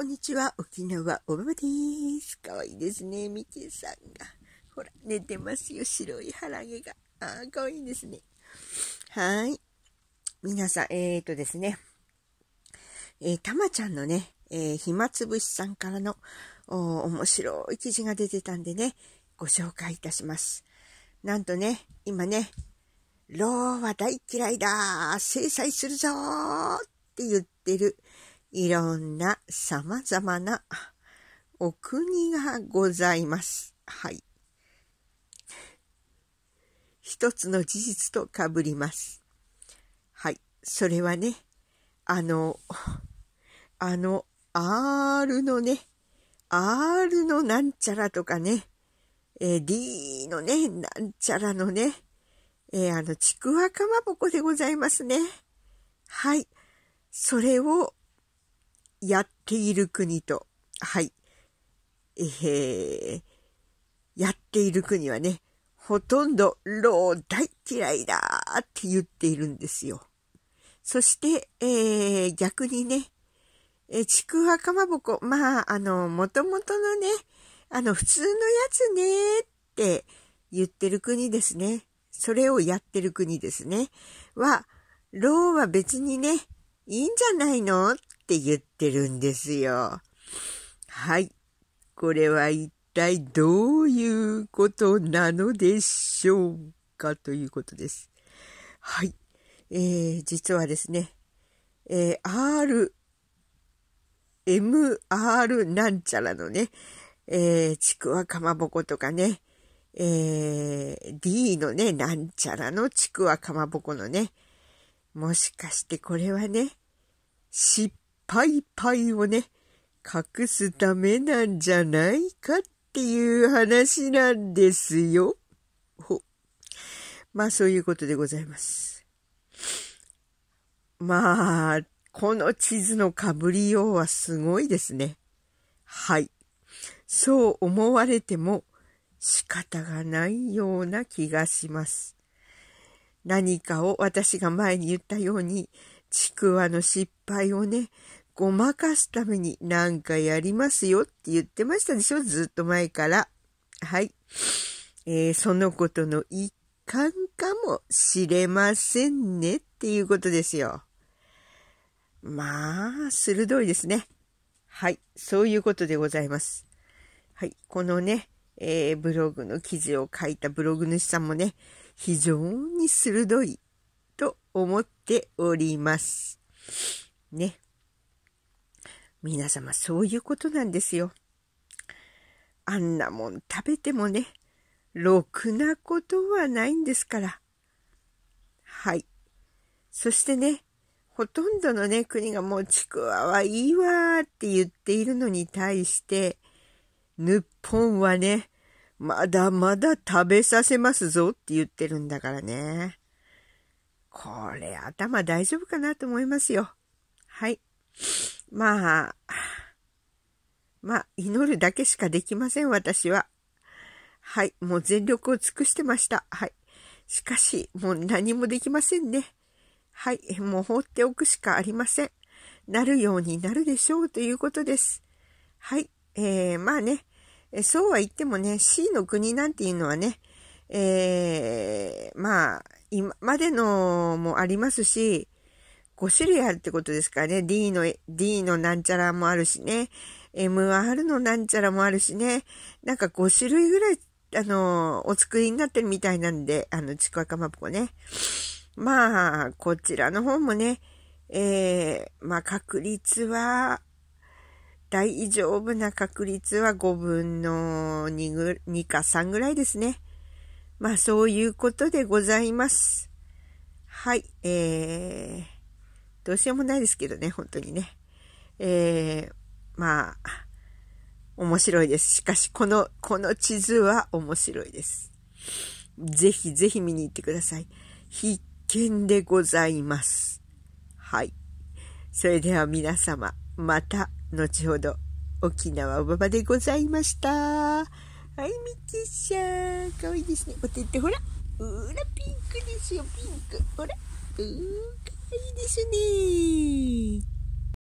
こんにちは。沖縄おばばです。かわいいですね。みけさんが。ほら、寝てますよ。白い腹毛が。ああ、かわいいですね。はい。皆さん、えーとですね。えー、たまちゃんのね、えー、暇つぶしさんからのお面白い記事が出てたんでね、ご紹介いたします。なんとね、今ね、ローは大嫌いだ制裁するぞって言ってる、いろんな様々なお国がございます。はい。一つの事実とかぶります。はい。それはね、あの、あの、R のね、R のなんちゃらとかね、えー、D のね、なんちゃらのね、えー、あの、ちくわかまぼこでございますね。はい。それをやっている国と、はい、えー、やっている国はね、ほとんどー、大嫌いだって言っているんですよ。そして、えー、逆にね、えー、ちくわかまぼこ、まあ、あの、もともとのね、あの、普通のやつねって言ってる国ですね。それをやってる国ですね。は、ーは別にね、いいんじゃないのっって言ってるんですよ。はい。これは一体どういうことなのでしょうかということです。はい。えー、実はですね、えー、R、MR なんちゃらのね、えー、ちくわかまぼことかね、えー、D のね、なんちゃらのちくわかまぼこのね、もしかしてこれはね、尻パイパイをね、隠すためなんじゃないかっていう話なんですよ。ほ。まあそういうことでございます。まあ、この地図のかぶりようはすごいですね。はい。そう思われても仕方がないような気がします。何かを私が前に言ったように、ちくわの失敗をね、ごまかすために何かやりますよって言ってましたでしょずっと前から。はい。えー、そのことの一環かもしれませんねっていうことですよ。まあ、鋭いですね。はい。そういうことでございます。はい。このね、えー、ブログの記事を書いたブログ主さんもね、非常に鋭いと思っております。ね。皆様そういうことなんですよ。あんなもん食べてもね、ろくなことはないんですから。はい。そしてね、ほとんどのね、国がもうちくわはいいわーって言っているのに対して、日本はね、まだまだ食べさせますぞって言ってるんだからね。これ頭大丈夫かなと思いますよ。はい。まあ、まあ、祈るだけしかできません、私は。はい、もう全力を尽くしてました。はい。しかし、もう何もできませんね。はい、もう放っておくしかありません。なるようになるでしょうということです。はい、えー、まあね、そうは言ってもね、C の国なんていうのはね、えー、まあ、今までのもありますし、5種類あるってことですかね。D の、D のなんちゃらもあるしね。MR のなんちゃらもあるしね。なんか5種類ぐらい、あの、お作りになってるみたいなんで、あの、ちくわかまぼこね。まあ、こちらの方もね、えー、まあ確率は、大丈夫な確率は5分の 2, ぐ2か3ぐらいですね。まあそういうことでございます。はい、えーどうしようもないですけどね、本当にね。えー、まあ、面白いです。しかし、この、この地図は面白いです。ぜひぜひ見に行ってください。必見でございます。はい。それでは皆様、また後ほど沖縄おばばでございました。はい、ミキちゃん。かわいいですね。おてってほら。うら、ピンクですよ、ピンク。ほら。うーいいですね